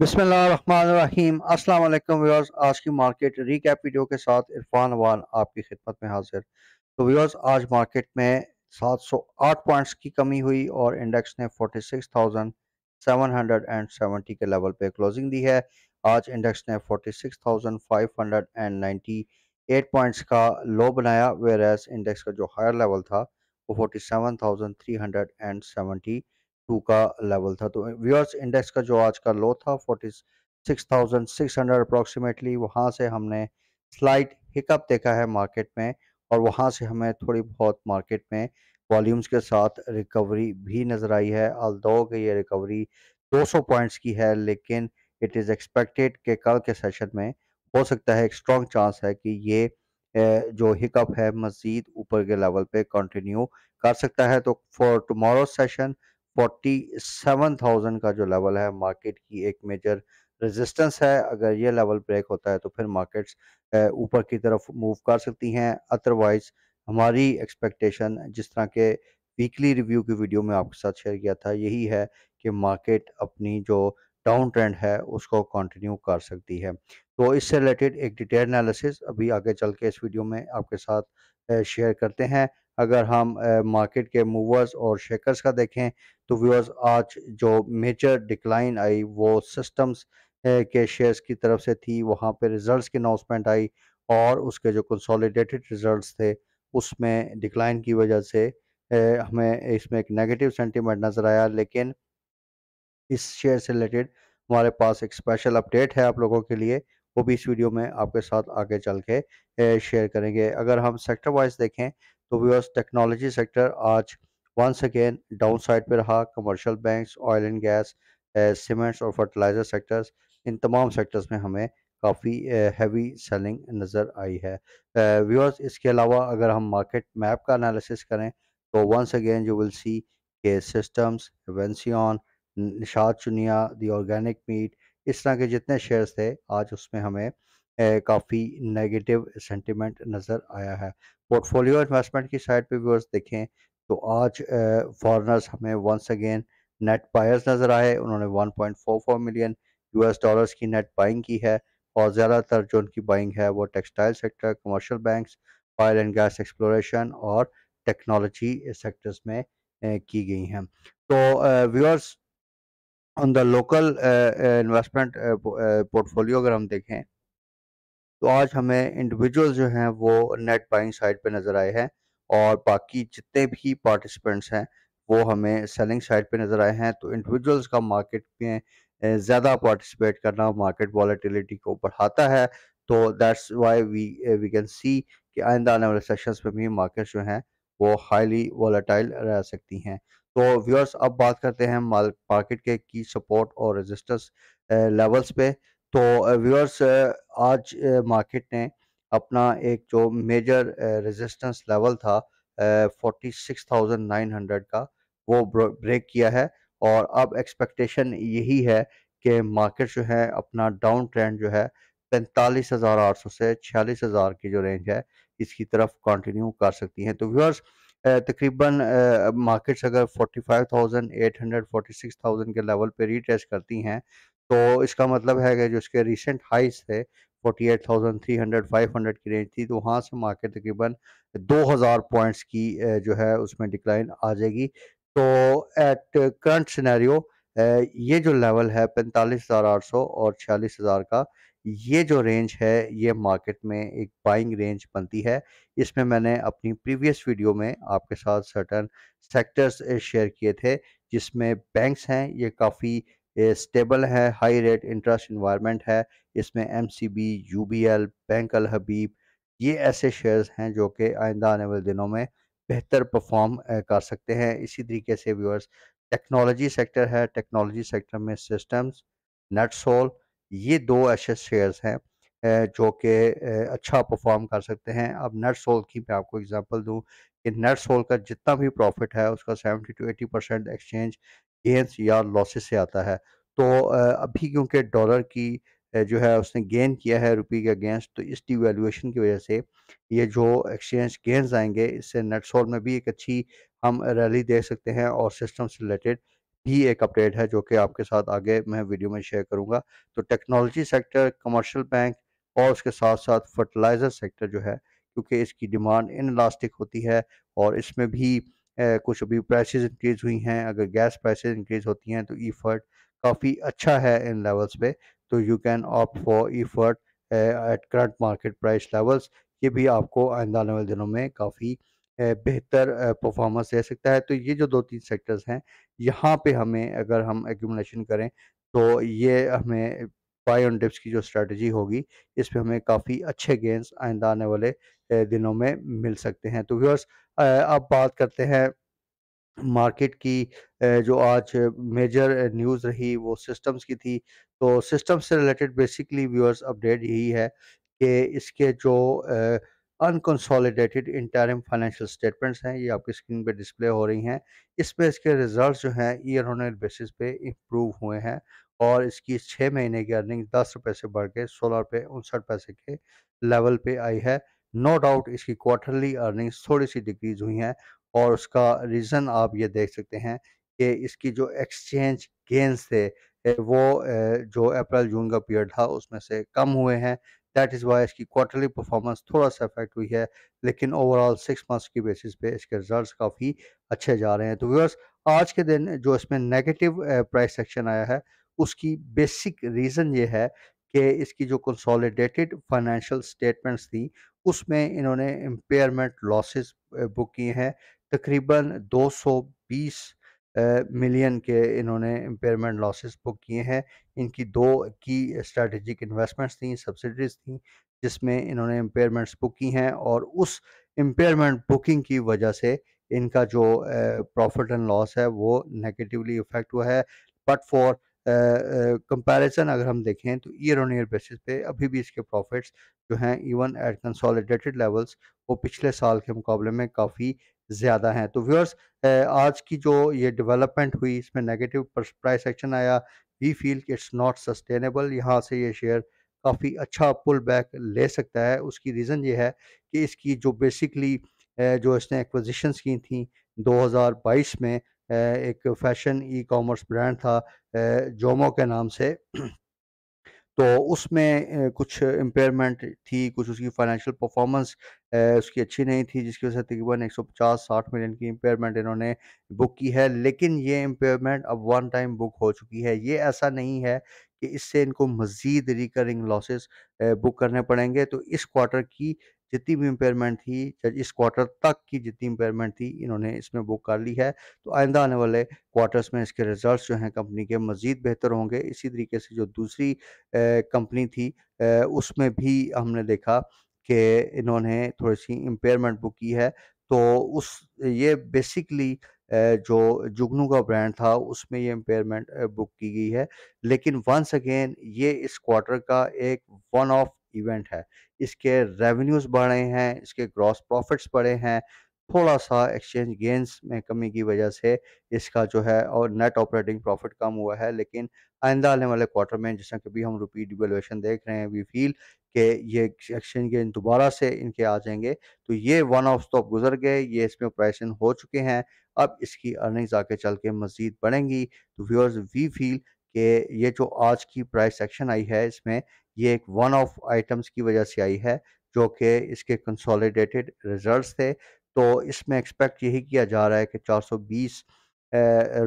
बिसमीम वालेकुम व्यूअर्स आज की मार्केट रिकैप वीडियो के साथ इरफान वान आपकी खिदमत में हाजिर तो व्यूअर्स आज मार्केट में 708 पॉइंट्स की कमी हुई और इंडेक्स ने 46,770 के लेवल पे क्लोजिंग दी है आज इंडेक्स ने 46,598 पॉइंट्स का लो बनाया वेर एस इंडेक्स का जो हायर लेवल था वो 47,370 टू का लेवल था तो व्यूअर्स इंडेक्स का जो आज का लो था forty six thousand six hundred approximately वहाँ से हमने स्लाइट हिकअप देखा है मार्केट में और वहाँ से हमें थोड़ी बहुत मार्केट में वॉल्यूम्स के साथ रिकवरी भी नज़र आई है अलदो की ये रिकवरी 200 पॉइंट्स की है लेकिन इट इज़ एक्सपेक्टेड कि कल के सेशन में हो सकता है एक स्ट्रॉन्ग चांस है कि ये जो हिकअप है मज़ीद ऊपर के लेवल पे कंटिन्यू कर सकता है तो for tomorrow session forty seven thousand का जो लेवल है मार्केट की एक मेजर रेजिस्टेंस है अगर ये लेवल ब्रेक होता है तो फिर मार्केट्स ऊपर की तरफ मूव कर सकती हैं अदरवाइज हमारी एक्सपेक्टेशन जिस तरह के वीकली रिव्यू की वीडियो में आपके साथ शेयर किया था यही है कि मार्केट अपनी जो डाउन ट्रेंड है उसको कंटिन्यू कर सकती है तो इससे रिलेटेड एक डिटेल एनालिसिस अभी आगे चल के इस वीडियो में आपके साथ शेयर करते हैं अगर हम मार्केट के मूवर्स और शेकर्स का देखें तो व्यूअर्स आज जो मेजर डिक्लाइन आई वो सिस्टम्स के शेयर्स की तरफ से थी वहाँ पे रिजल्ट्स की अनाउंसमेंट आई और उसके जो कंसोलिडेटेड रिजल्ट्स थे उसमें डिक्लाइन की वजह से हमें इसमें एक नेगेटिव सेंटीमेंट नज़र आया लेकिन इस शेयर से रिलेटेड हमारे पास एक स्पेशल अपडेट है आप लोगों के लिए वो भी इस वीडियो में आपके साथ आगे चल के शेयर करेंगे अगर हम सेक्टर वाइज देखें तो व्यूअर्स टेक्नोलॉजी सेक्टर आज वंस अगेन डाउन साइड पर रहा commercial banks oil and gas cements और फर्टिलाइजर सेक्टर्स इन तमाम सेक्टर्स में हमें काफ़ी हैवी सेलिंग नज़र आई है व्यूअर्स eh, इसके अलावा अगर हम मार्केट मैप का एनालिसिस करें तो once again you will see K systems वेंसियन निशाद चुनिया दी ऑर्गेनिक मीट इस तरह के जितने शेयर्स थे आज उसमें हमें काफ़ी नेगेटिव सेंटिमेंट नज़र आया है पोर्टफोलियो इन्वेस्टमेंट की साइड पे व्यूअर्स देखें तो आज फॉरेनर्स हमें वंस अगेन नेट बायर्स नज़र आए उन्होंने 1.44 मिलियन यूएस डॉलर्स की नेट बाइंग की है और ज़्यादातर जो उनकी बाइंग है वो textile sector commercial bank oil and gas exploration और टेक्नोलॉजी सेक्टर्स में की गई हैं तो viewers on the local investment portfolio अगर हम देखें तो आज हमें इंडिविजुअल जो हैं वो नेट बाइंग साइड पे नज़र आए हैं और बाकी जितने भी पार्टिसिपेंट्स हैं वो हमें सेलिंग साइड पे नज़र आए हैं तो इंडिविजुअल्स का मार्केट में ज़्यादा पार्टिसिपेट करना मार्केट वॉलिटिलिटी को बढ़ाता है तो that's why we we can see कि आइंदा आने वाले सेशन में भी मार्केट जो हैं वो हाईली वॉलेटाइल रह सकती हैं तो व्यूअर्स अब बात करते हैं मार्केट के की सपोर्ट और रेजिस्टेंस लेवल्स पे तो व्यूअर्स आज मार्केट ने अपना एक जो मेजर रेजिस्टेंस लेवल था forty six thousand nine hundred का वो ब्रेक किया है और अब एक्सपेक्टेशन यही है कि मार्केट जो है अपना डाउन ट्रेंड जो है पैंतालीस हज़ार आठ सौ से छियालीस हज़ार की जो रेंज है इसकी तरफ कंटिन्यू कर सकती हैं तो व्यूअर्स तकरीबन मार्केट्स अगर forty five thousand eight hundred forty six thousand के लेवल पे रीटेस्ट करती हैं तो इसका मतलब है जो इसके रिसेंट हाइस थे 48,300 500 की रेंज थी तो वहाँ से मार्केट तकरीबन 2000 पॉइंट्स की जो है उसमें डिक्लाइन आ जाएगी तो एट करंट सिनेरियो ये जो लेवल है 45,800 और 46,000 का ये जो रेंज है ये मार्केट में एक बाइंग रेंज बनती है इसमें मैंने अपनी प्रीवियस वीडियो में आपके साथ सर्टन सेक्टर्स शेयर किए थे जिसमें बैंक्स हैं ये काफ़ी ये स्टेबल है हाई रेट इंटरेस्ट इन्वायरमेंट है इसमें M C B U B L bank Al Habib ये ऐसे शेयर्स हैं जो कि आइंदा आने वाले दिनों में बेहतर परफॉर्म कर सकते हैं इसी तरीके से व्यूअर्स टेक्नोलॉजी सेक्टर है टेक्नोलॉजी सेक्टर में सिस्टम्स नेटसोल ये दो ऐसे शेयर्स हैं जो कि अच्छा परफॉर्म कर सकते हैं अब नेटसोल की मैं आपको एग्जांपल दूं कि नेटसोल का जितना भी प्रॉफिट है उसका 70 टू 80 परसेंट एक्सचेंज गेंस या लॉसेस से आता है तो अभी क्योंकि डॉलर की जो है उसने गेन किया है रुपये के अगेंस्ट तो इस डिवेल्यूशन की वजह से ये जो एक्सचेंज गेंस आएंगे इससे नेटसोल में भी एक अच्छी हम रैली देख सकते हैं और सिस्टम से रिलेटेड भी एक अपडेट है जो कि आपके साथ आगे मैं वीडियो में शेयर करूंगा तो टेक्नोलॉजी सेक्टर कमर्शियल बैंक और उसके साथ साथ फर्टिलाइज़र सेक्टर जो है क्योंकि इसकी डिमांड इन इलास्टिक होती है और इसमें भी कुछ अभी प्राइसेस इंक्रीज हुई हैं अगर गैस प्राइसेस इंक्रीज होती हैं तो ई फर्ट काफ़ी अच्छा है इन लेवल्स पे तो यू कैन ऑप्ट फॉर ई फर्ट at current market price levels ये भी आपको आइंदा वाले दिनों में काफ़ी बेहतर परफॉर्मेंस दे सकता है तो ये जो दो तीन सेक्टर्स हैं यहाँ पे हमें अगर हम एक्यूमलेशन करें तो ये हमें बाय ऑन डिप्स की जो स्ट्रेटजी होगी इस पर हमें काफ़ी अच्छे गेंस आइंदा आने वाले दिनों में मिल सकते हैं तो व्यूअर्स अब बात करते हैं मार्केट की जो आज मेजर न्यूज़ रही वो सिस्टम्स की थी तो सिस्टम से रिलेटेड बेसिकली व्यूअर्स अपडेट यही है कि इसके जो अनकंसोलिडेटेड इंटरम फाइनेंशियल स्टेटमेंट्स हैं ये आपकी स्क्रीन पे डिस्प्ले हो रही हैं इसमें इसके रिजल्ट्स जो हैं ईयर ऑन ईयर बेसिस पे इम्प्रूव हुए हैं और इसकी छः महीने की अर्निंग दस रुपये से बढ़ के सोलह रुपये उनसठ पैसे के लेवल पे आई है नो डाउट इसकी क्वार्टरली अर्निंग्स थोड़ी सी डिक्रीज हुई हैं और उसका रीज़न आप ये देख सकते हैं कि इसकी जो एक्सचेंज गेंस थे वो जो अप्रैल जून का पीरियड था उसमें से कम हुए हैं दैट इज़ वाई इसकी क्वार्टरली परफॉर्मेंस थोड़ा सा अफेक्ट हुई है लेकिन ओवरऑल सिक्स मंथ्स की बेसिस पे इसके रिजल्ट्स काफ़ी अच्छे जा रहे हैं तो व्यूअर्स आज के दिन जो इसमें नेगेटिव प्राइस सेक्शन आया है उसकी बेसिक रीज़न ये है कि इसकी जो कंसोलिडेटेड फाइनेंशियल स्टेटमेंट्स थी उसमें इन्होंने इम्पेयरमेंट लॉसेस बुक किए हैं तकरीबन 220 मिलियन के इन्होंने इम्पेयरमेंट लॉसेस बुक किए हैं इनकी दो की स्ट्रेटजिक इन्वेस्टमेंट्स थी सब्सिडीज थी जिसमें इन्होंने इम्पेयरमेंट्स बुक की हैं और उस इम्पेयरमेंट बुकिंग की वजह से इनका जो प्रॉफिट एंड लॉस है वो नेगेटिवली इफेक्ट हुआ है बट फॉर कंपैरिजन अगर हम देखें तो ईयर ऑन ईयर बेसिस पे अभी भी इसके प्रॉफिट्स जो हैं इवन एट कंसोलिडेटेड लेवल्स वो पिछले साल के मुकाबले में काफ़ी ज़्यादा हैं तो व्यूअर्स आज की जो ये डेवलपमेंट हुई इसमें नेगेटिव प्राइस एक्शन आया वी फील कि इट्स नॉट सस्टेनेबल यहाँ से ये शेयर काफ़ी अच्छा पुल बैक ले सकता है उसकी रीज़न ये है कि इसकी जो बेसिकली जो इसने एक्विजिशंस की थी 2022 में एक फैशन ई कॉमर्स ब्रांड था जोमो के नाम से तो उसमें कुछ इम्पेयरमेंट थी कुछ उसकी फाइनेंशियल परफॉर्मेंस उसकी अच्छी नहीं थी जिसकी वजह से तकरीबन 150-60 मिलियन की इम्पेयरमेंट इन्होंने बुक की है लेकिन ये इम्पेयरमेंट अब वन टाइम बुक हो चुकी है ये ऐसा नहीं है कि इससे इनको मज़ीद रिकरिंग लॉसेस बुक करने पड़ेंगे तो इस क्वार्टर की जितनी भी इम्पेयरमेंट थी इस क्वार्टर तक की जितनी इम्पेयरमेंट थी इन्होंने इसमें बुक कर ली है तो आइंदा आने वाले क्वार्टर्स में इसके रिजल्ट्स जो हैं कंपनी के मज़ीद बेहतर होंगे इसी तरीके से जो दूसरी कंपनी थी उसमें भी हमने देखा कि इन्होंने थोड़ी सी इम्पेयरमेंट बुक की है तो उस ये बेसिकली जो जुगनू का ब्रांड था उसमें ये इम्पेयरमेंट बुक की गई है लेकिन वंस अगेन ये इस क्वार्टर का एक वन ऑफ इवेंट है इसके रेवेन्यूज़ बढ़े हैं इसके ग्रॉस प्रॉफिट्स बढ़े हैं थोड़ा सा एक्सचेंज गेंस में कमी की वजह से इसका जो है और नेट ऑपरेटिंग प्रॉफिट कम हुआ है लेकिन आइंदा आने वाले क्वार्टर में जिस तरह कभी हम रुपी डिवेल्युएशन देख रहे हैं वी फील कि ये एक्सचेंज गेन दोबारा से इनके आ जाएंगे तो ये वन ऑफ स्टॉप तो गुजर गए ये इसमें प्राइसिंग हो चुके हैं अब इसकी अर्निंग्स आगे चल के मजीद बढ़ेंगी तो व्यूअर्स वी फील कि ये जो आज की प्राइस एक्शन आई है इसमें ये एक वन ऑफ आइटम्स की वजह से आई है जो कि इसके कंसोलिडेटेड रिजल्ट्स थे तो इसमें एक्सपेक्ट यही किया जा रहा है कि 420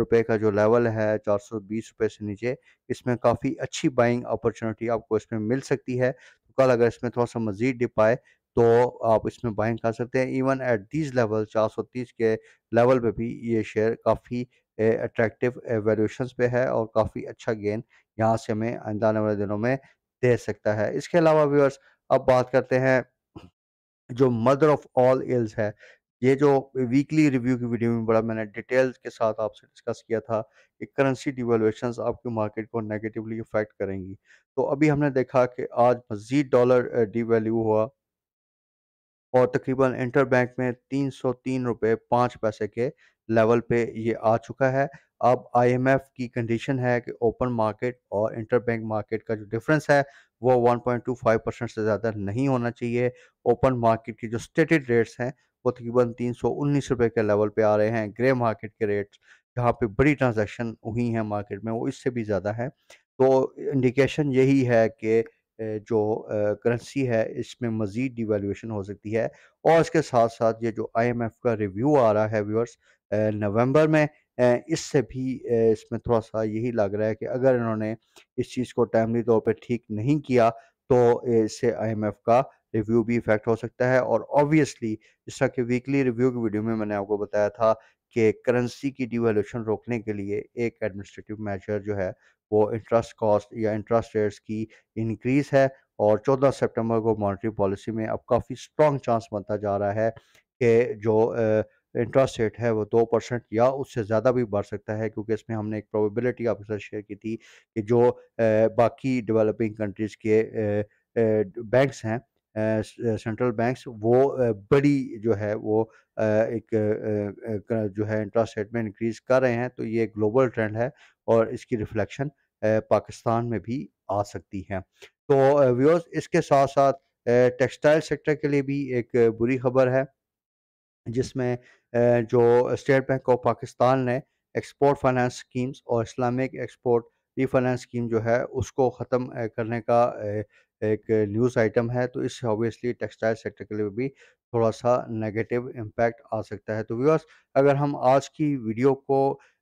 रुपए का जो लेवल है 420 रुपए से नीचे इसमें काफ़ी अच्छी बाइंग अपॉर्चुनिटी आपको इसमें मिल सकती है तो कल अगर इसमें थोड़ा सा मजीद डिप आए तो आप इसमें बाइंग कर सकते हैं इवन एट दिस लेवल 430 के लेवल पे भी ये शेयर काफ़ी अट्रैक्टिव वैल्यूशन पे है और काफ़ी अच्छा गेन यहाँ से हमें आने वाले दिनों में दे सकता है इसके अलावा व्यूअर्स अब बात करते हैं जो मदर ऑफ ऑल इल्स है ये जो वीकली रिव्यू की वीडियो में बड़ा मैंने डिटेल्स के साथ आपसे डिस्कस किया था कि करेंसी डिवेलुएशंस आपकी मार्केट को नेगेटिवली इफेक्ट करेंगी तो अभी हमने देखा कि आज मजीद डॉलर डिवेल्यू हुआ और तकरीबन इंटर बैंक में तीन सौ तीन रुपये पाँच पैसे के लेवल पे ये आ चुका है अब आईएमएफ की कंडीशन है कि ओपन मार्केट और इंटरबैंक मार्केट का जो डिफरेंस है वो 1.25 परसेंट से ज़्यादा नहीं होना चाहिए ओपन मार्केट की जो स्टेटेड रेट्स हैं वो तकरीबन तीन सौ उन्नीस रुपये के लेवल पे आ रहे हैं ग्रे मार्केट के रेट्स जहाँ पे बड़ी ट्रांजैक्शन हुई हैं मार्केट में वो इससे भी ज़्यादा है तो इंडिकेशन यही है कि जो करेंसी है इसमें मज़ीद डिवेलुएशन हो सकती है और इसके साथ साथ ये जो आई का रिव्यू आ रहा है व्यूअर्स नवंबर में इससे भी इसमें थोड़ा सा यही लग रहा है कि अगर इन्होंने इस चीज़ को टाइमली तौर पर ठीक नहीं किया तो इससे आईएमएफ का रिव्यू भी इफेक्ट हो सकता है और ऑब्वियसली जिस तरह के वीकली रिव्यू की वीडियो में मैंने आपको बताया था कि करेंसी की डिवेल्यूशन रोकने के लिए एक एडमिनिस्ट्रेटिव मेजर जो है वो इंटरेस्ट कॉस्ट या इंटरेस्ट रेट्स की इंक्रीज है और 14 सितंबर को मॉनेटरी पॉलिसी में अब काफ़ी स्ट्रॉन्ग चांस बनता जा रहा है कि जो आ, इंटरेस्ट रेट है वो दो परसेंट या उससे ज़्यादा भी बढ़ सकता है क्योंकि इसमें हमने एक प्रोबेबिलिटी आपके साथ शेयर की थी कि जो बाकी डेवलपिंग कंट्रीज़ के बैंक्स हैं सेंट्रल बैंक्स वो बड़ी जो है वो एक जो है इंटरेस्ट रेट में इंक्रीज कर रहे हैं तो ये ग्लोबल ट्रेंड है और इसकी रिफ्लेक्शन पाकिस्तान में भी आ सकती है तो व्यूअर्स इसके साथ साथ टेक्सटाइल सेक्टर के लिए भी एक बुरी खबर है जिसमें जो स्टेट बैंक ऑफ पाकिस्तान ने एक्सपोर्ट फाइनेंस स्कीम्स और इस्लामिक एक्सपोर्ट रीफाइनेंस स्कीम जो है उसको ख़त्म करने का एक न्यूज़ आइटम है तो इससे ऑब्वियसली टेक्सटाइल सेक्टर के लिए भी थोड़ा सा नेगेटिव इम्पैक्ट आ सकता है तो व्यूअर्स अगर हम आज की वीडियो को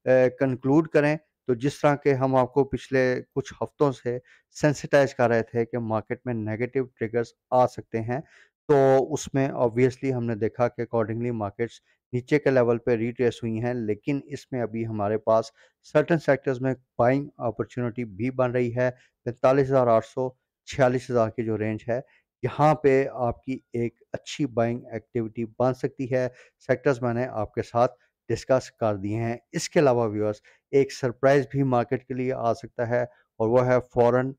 कंक्लूड करें तो जिस तरह के हम आपको पिछले कुछ हफ्तों से सेंसिटाइज कर रहे थे कि मार्केट में नेगेटिव ट्रिगर्स आ सकते हैं तो उसमें ऑब्वियसली हमने देखा कि अकॉर्डिंगली मार्केट्स नीचे के लेवल पे रिट्रेस हुई हैं लेकिन इसमें अभी हमारे पास सर्टन सेक्टर्स में बाइंग अपॉर्चुनिटी भी बन रही है पैंतालीस हज़ार आठ सौ छियालीस हज़ार की जो रेंज है यहाँ पे आपकी एक अच्छी बाइंग एक्टिविटी बन सकती है सेक्टर्स मैंने आपके साथ डिस्कस कर दिए हैं इसके अलावा व्यूअर्स एक सरप्राइज भी मार्केट के लिए आ सकता है और वह है फॉरेन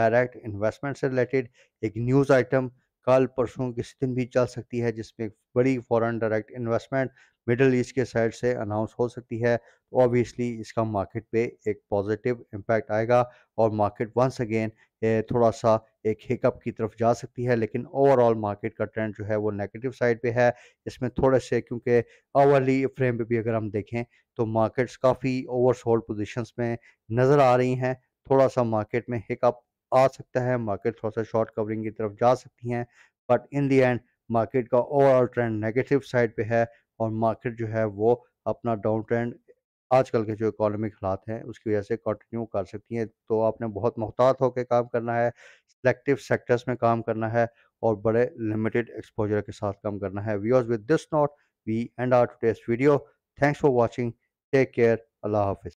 डायरेक्ट इन्वेस्टमेंट से रिलेटेड एक न्यूज़ आइटम कल परसों किसी दिन भी चल सकती है जिसमें बड़ी foreign direct investment middle east के साइड से अनाउंस हो सकती है तो ऑब्वियसली इसका मार्केट पे एक पॉजिटिव इम्पैक्ट आएगा और मार्केट वंस अगेन थोड़ा सा एक हेकअप की तरफ जा सकती है लेकिन ओवरऑल मार्केट का ट्रेंड जो है वो नेगेटिव साइड पे है इसमें थोड़े से क्योंकि आवरली फ्रेम पे भी अगर हम देखें तो मार्केट्स काफ़ी ओवरसोल्ड पोजिशन में नज़र आ रही हैं थोड़ा सा मार्केट में हेकअप आ सकता है मार्केट थोड़ा सा शॉर्ट कवरिंग की तरफ जा सकती हैं but in the end market का ओवरऑल ट्रेंड नेगेटिव साइड पे है और मार्केट जो है वो अपना डाउन ट्रेंड आजकल के जो इकोनॉमिक हालात हैं उसकी वजह से कंटिन्यू कर सकती हैं तो आपने बहुत मोहतात होकर काम करना है सेलेक्टिव सेक्टर्स में काम करना है और बड़े लिमिटेड एक्सपोजर के साथ काम करना है viewers with this note we end our to video thanks for watching take care अल्लाह हाफिज़